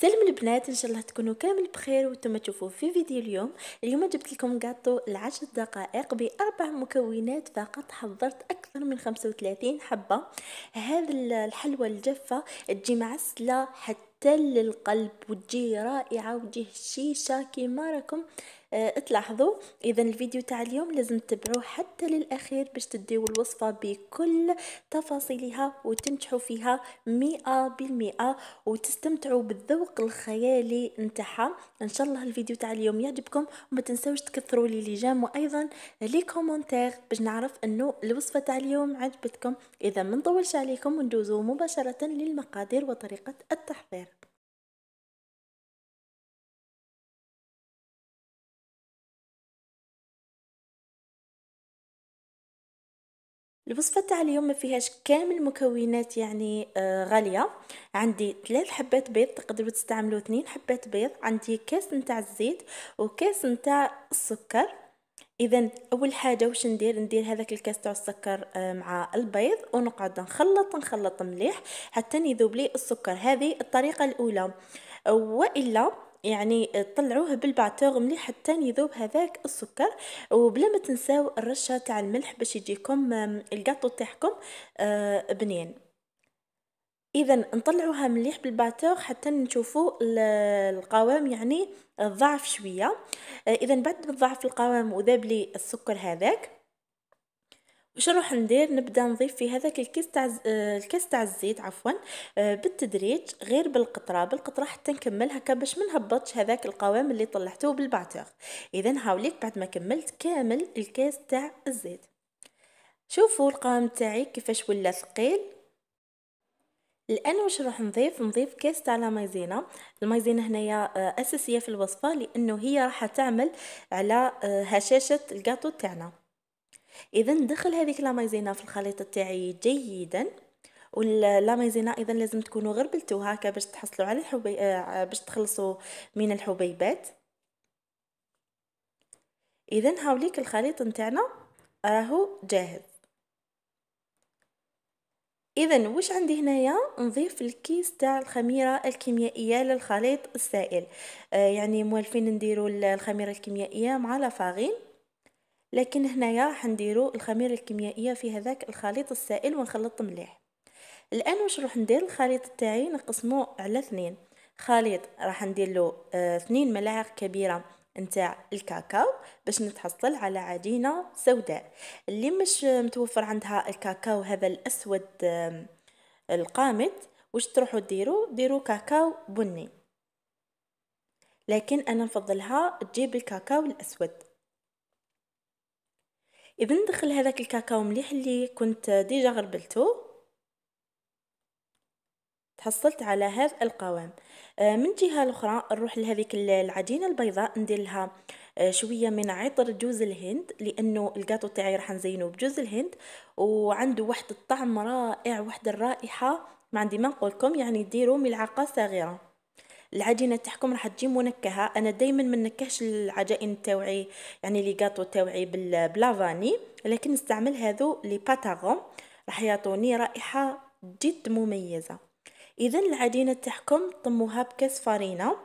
سلام البنات ان شاء الله تكونوا كامل بخير وانتم تشوفوا في فيديو اليوم اليوم جبت لكم كاطو لعشر دقائق باربع مكونات فقط حضرت اكثر من 35 حبه هذا الحلوى الجافه تجي معسله حتى للقلب وتجي رائعه وتجي هشيشه كيما راكم آه، تلاحظوا اذا الفيديو تاع اليوم لازم تتبعوه حتى للاخير باش تديو الوصفه بكل تفاصيلها وتنجحوا فيها مئة بالمئة وتستمتعوا بالذوق الخيالي نتاعها ان شاء الله الفيديو تاع اليوم يعجبكم وما تنساوش تكثروا لي جام وايضا لي كومونتير باش نعرف انه الوصفه تاع اليوم عجبتكم اذا ما نطولش عليكم وندوزوا مباشره للمقادير وطريقه التحضير الوصفة تاع اليوم ما فيهاش كامل مكونات يعني آه غالية عندي ثلاث حبات بيض تقدروا تستعملوا اثنين حبات بيض عندي كاس نتاع الزيت وكاس نتاع السكر اذا اول حاجه واش ندير ندير هذاك الكاس تاع السكر آه، مع البيض ونقعد نخلط نخلط مليح حتى يذوب لي السكر هذه الطريقه الاولى والا يعني طلعوه بالبعتوغ مليح حتى يذوب هذاك السكر وبلا ما تنساو الرشه تاع الملح باش يجيكم الكاطو تاعكم آه، بنين اذا نطلعوها مليح بالباتور حتى نشوفوا القوام يعني ضعف شويه آه، اذا بعد ما ضعف القوام وذاب لي السكر هذاك باش نروح ندير نبدا نضيف في هذاك الكيس تاع آه، الكاس تاع الزيت عفوا آه، بالتدريج غير بالقطره بالقطره حتى نكمل هكا باش ما نهبطش هذاك القوام اللي طلعته بالباتور اذا هاوليك بعد ما كملت كامل الكاس تاع الزيت شوفوا القوام تاعي كيفاش ولا ثقيل الان واش راح نضيف نضيف كاس تاع لا مايزينا المايزينا هنايا آه، اساسيه في الوصفه لانه هي راح تعمل على هشاشه الكاطو تاعنا اذا دخل هذيك لامايزينا في الخليط تاعي جيدا واللامايزينا اذا لازم تكونوا غير هكا باش تحصلوا على الحبي... آه، باش تخلصوا من الحبيبات اذا هاوليك الخليط نتاعنا راهو جاهز اذا واش عندي هنايا نضيف الكيس تاع الخميره الكيميائيه للخليط السائل آه يعني موالفين نديروا الخميره الكيميائيه مع لافاغين لكن هنايا راح نديرو الخميره الكيميائيه في هذاك الخليط السائل ونخلط مليح الان واش نروح ندير الخليط تاعي نقسمو على اثنين خليط راح ندير له آه، اثنين ملاعق كبيره نتاع الكاكاو باش نتحصل على عجينه سوداء اللي مش متوفر عندها الكاكاو هذا الاسود القامت واش تروحوا ديروا ديروا كاكاو بني لكن انا نفضلها تجيب الكاكاو الاسود اذا ندخل هذاك الكاكاو مليح اللي كنت ديجا غربلته تحصلت على هذا القوام آه، من جهه الاخرى نروح لهذيك العجينه البيضاء ندير لها آه، شويه من عطر جوز الهند لانه الكاطو تاعي راح نزينه بجوز الهند وعنده واحد الطعم رائع واحد الرائحه ما عندي ما نقولكم يعني ديروا ملعقه صغيره العجينه تاعكم راح تجي منكهه انا دائما ما نكهش العجائن تاوعي يعني لي غاطو تاوعي فاني لكن نستعمل هذو لي باتاغون راح يعطوني رائحه جد مميزه اذا العجينه تاعكم طموها بكاس فارينه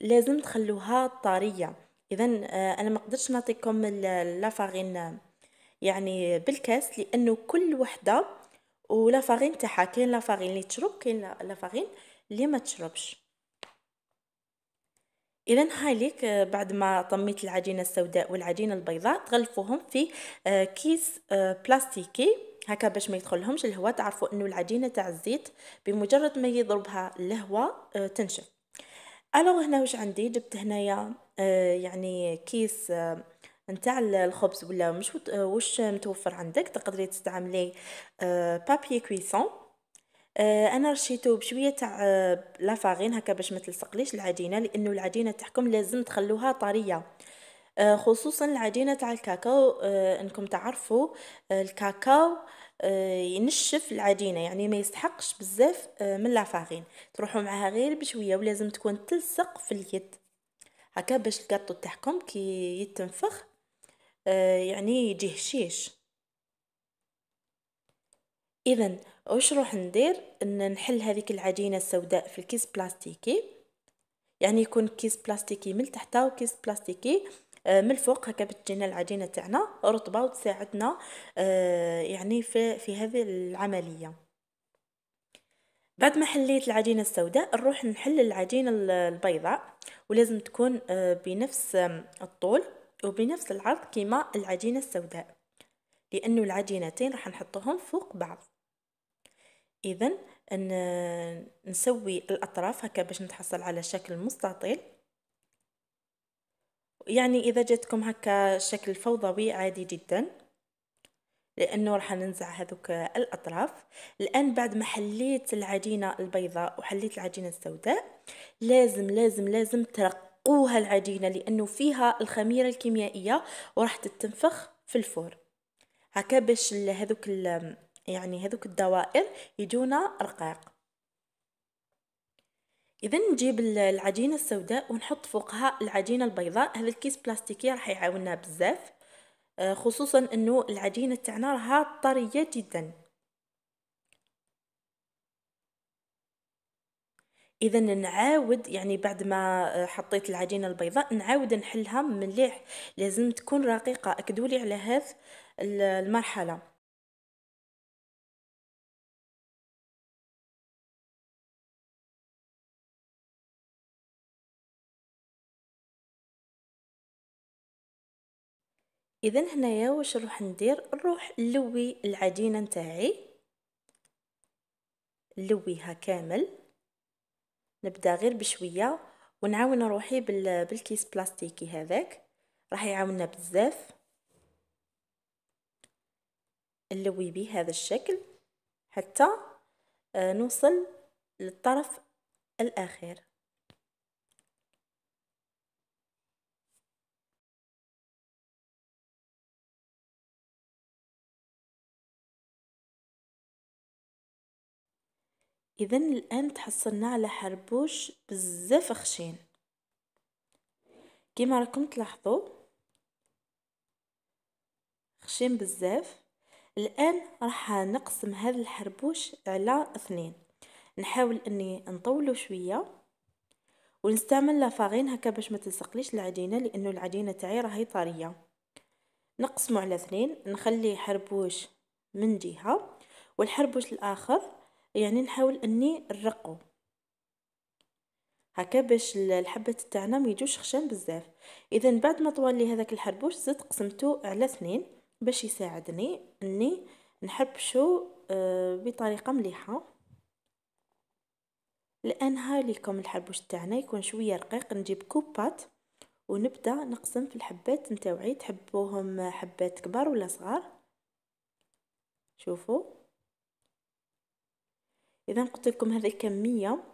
لازم تخلوها طريه اذا آه، انا ما قدرتش نعطيكم لافارين يعني بالكاس لانه كل وحده ولا فارين تاعها كاين لا فارين اللي تشرب كاين لا فارين اللي ما تشربش إذا هايليك آه، بعد ما طميت العجينة السوداء والعجينة البيضاء تغلفوهم في آه، كيس آه، بلاستيكي هكا باش ما يدخلهمش الهواء تعرفوا انه العجينه تاع الزيت بمجرد ما يضربها الهواء تنشف الو هنا واش عندي جبت هنايا يعني كيس نتاع الخبز ولا مش وش متوفر عندك تقدري تستعملي بابي كويسون آه، انا رشيتو بشويه تاع آه، لا فارين هكا باش ما تلصقليش العجينه لانه العجينه تاعكم لازم تخلوها طريه آه، خصوصا العجينه تاع الكاكاو آه، انكم تعرفوا الكاكاو ينشف العجينه يعني ما يستحقش بزاف من لافارين تروحوا معها غير بشويه ولازم تكون تلصق في اليد هكا باش الكاطو تاعكم كي يتنفخ يعني يجي هشيش اذا واش نروح ندير ان نحل هذيك العجينه السوداء في الكيس بلاستيكي يعني يكون كيس بلاستيكي من تحت وكيس بلاستيكي آه، من الفوق هكا بتجينا العجينه تاعنا رطبه وتساعدنا آه، يعني في في هذه العمليه بعد ما حليت العجينه السوداء نروح نحل العجينه البيضاء ولازم تكون آه، بنفس الطول وبنفس العرض كما العجينه السوداء لانه العجينتين راح نحطهم فوق بعض إذا نسوي الأطراف هكا باش نتحصل على شكل مستطيل يعني إذا جاتكم هكا شكل فوضوي عادي جدا لأنه راح ننزع هذوك الأطراف الآن بعد ما حليت العجينة البيضاء وحليت العجينة السوداء لازم لازم لازم ترقوها العجينة لأنه فيها الخميرة الكيميائية وراح تتنفخ في الفرن هكا باش هذوك يعني هذوك الدوائر يجونا رقاق اذا نجيب العجينه السوداء ونحط فوقها العجينه البيضاء هذا الكيس بلاستيكي راح يعاوننا بزاف آه، خصوصا انه العجينه تاعنا راها طريه جدا اذا نعاود يعني بعد ما آه، حطيت العجينه البيضاء نعاود نحلها مليح لازم تكون رقيقه اكدولي على هذه المرحله اذا هنايا واش نروح ندير نروح نلوي العجينه نتاعي نلويها كامل نبدا غير بشويه ونعاون روحي بالكيس بلاستيكي هذاك راح يعاوننا بزاف نلوي به هذا الشكل حتى آه، نوصل للطرف الاخير إذا الآن تحصلنا على حربوش بزاف خشين كيما راكم تلاحظوا خشين بزاف الآن راح نقسم هذا الحربوش على اثنين نحاول أني نطولو شوية ونستعمل لافاغين هكا باش ما تلصقليش العجينة لأنه العجينة تاعي راهي طرية نقسمه على اثنين نخلي حربوش من جهة والحربوش الآخر يعني نحاول اني نرقو هكا باش الحبات تاعنا ما يجوش خشان بزاف اذا بعد ما طوال لي هذاك الحربوش زدت قسمته على اثنين باش يساعدني اني نحبشو آه، بطريقه مليحه لانها لكم الحربوش تاعنا يكون شويه رقيق نجيب كوبات ونبدا نقسم في الحبات نتاوعي تحبوهم حبات كبار ولا صغار شوفوا اذا قلت لكم هذه الكميه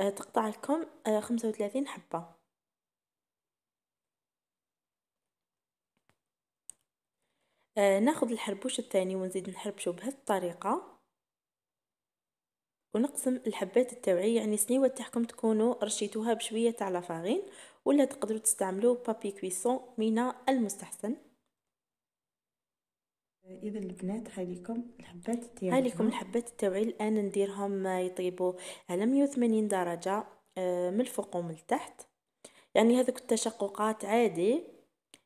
آه، تقطع لكم 35 آه، حبه آه، ناخذ الحربوش الثاني ونزيد نحربشو بهذه الطريقه ونقسم الحبات التوعية يعني سنيوة تاعكم تكونوا رشيتوها بشوية تاع لافارين ولا تقدروا تستعملوا بابي كويسون من المستحسن اذا البنات حاليكم الحبات التوعي هاليكم الحبات التوعي الان نديرهم يطيبوا على 180 درجه آه، من الفوق ومن التحت يعني هذوك التشققات عادي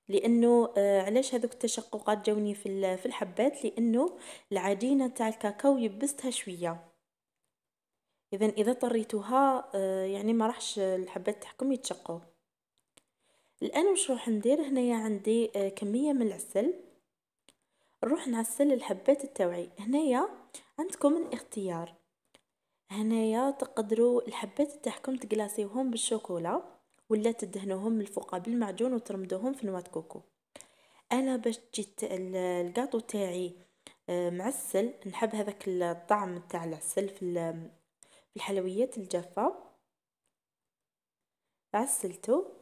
لانه آه، علاش هذوك التشققات جاوني في في الحبات لانه العجينه تاع الكاكاو يبستها شويه اذا اذا طريتوها آه، يعني ما راحش الحبات تاعكم يتشقوا الان واش راح ندير هنايا عندي كميه من العسل نروح نعسل الحبات التوعي هنايا عندكم الاختيار هنايا تقدروا الحبات تاعكم تكلاصيوهم بالشوكولا ولا تدهنوهم من الفوق بالمعجون وترمدوهم في نواة كوكو انا باش تجي الكاطو تاعي آه، معسل نحب هذاك الطعم تاع العسل في الحلويات الجافه عسلته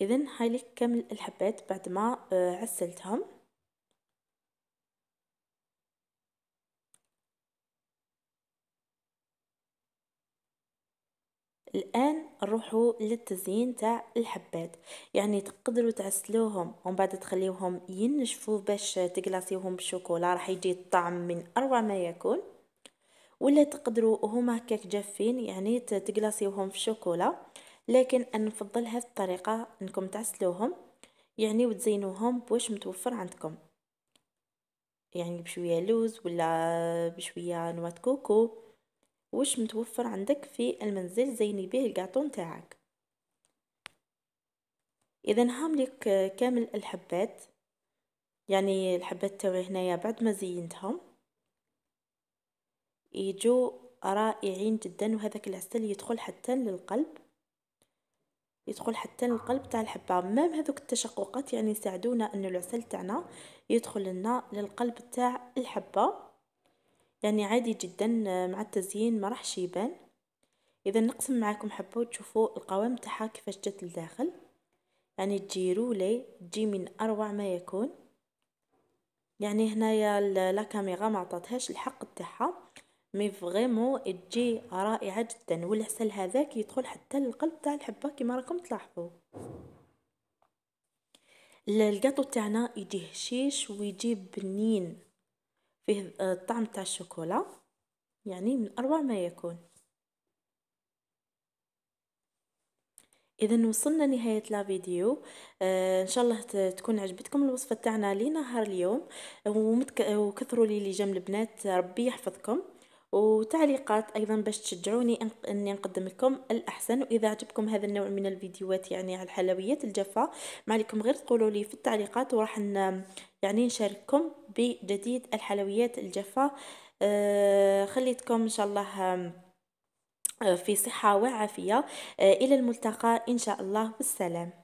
اذا لك كامل الحبات بعد ما آه، عسلتهم الان نروحوا للتزيين تاع الحبات يعني تقدروا تعسلوهم ومن بعد تخليوهم ينشفوا باش تقلاصيوهم بالشوكولا راح يجي الطعم من اروع ما يكون ولا تقدروا هما هكاك جافين يعني تقلاصيوهم في الشوكولا لكن انا نفضل هذه الطريقه انكم تعسلوهم يعني وتزينوهم بواش متوفر عندكم يعني بشويه لوز ولا بشويه نواه كوكو واش متوفر عندك في المنزل زيني به الكاطو نتاعك اذا هاملك كامل الحبات يعني الحبات تاعي هنايا بعد ما زينتهم يجو رائعين جدا وهذاك العسل يدخل حتى للقلب يدخل حتى للقلب تاع الحبه مام هذوك التشققات يعني يساعدونا ان العسل تاعنا يدخل لنا للقلب تاع الحبه يعني عادي جدا آه، مع التزيين ما راحش يبان اذا نقسم معاكم حبه وتشوفوا القوام تاعها كيفاش جات لداخل يعني تجي رولي تجي من اروع ما يكون يعني هنايا لا كاميرا ما عطاتهاش الحق تاعها مي فريمون تجي رائعه جدا والعسل هذاك يدخل حتى للقلب تاع الحبه كما راكم تلاحظوا الكاطو تاعنا يجي هشيش ويجي بنين فيه الطعم تاع الشوكولا يعني من اروع ما يكون اذا وصلنا نهايه لا فيديو آه ان شاء الله تكون عجبتكم الوصفه تاعنا لنهار اليوم ومتك... وكثروا لي لي البنات ربي يحفظكم وتعليقات ايضا باش تشجعوني اني نقدم لكم الاحسن واذا عجبكم هذا النوع من الفيديوهات يعني على الحلويات الجافه ما عليكم غير تقولوا لي في التعليقات وراح يعني نشارككم بجديد الحلويات الجافه أه خليتكم ان شاء الله آه، في صحه وعافيه أه الى الملتقى ان شاء الله والسلام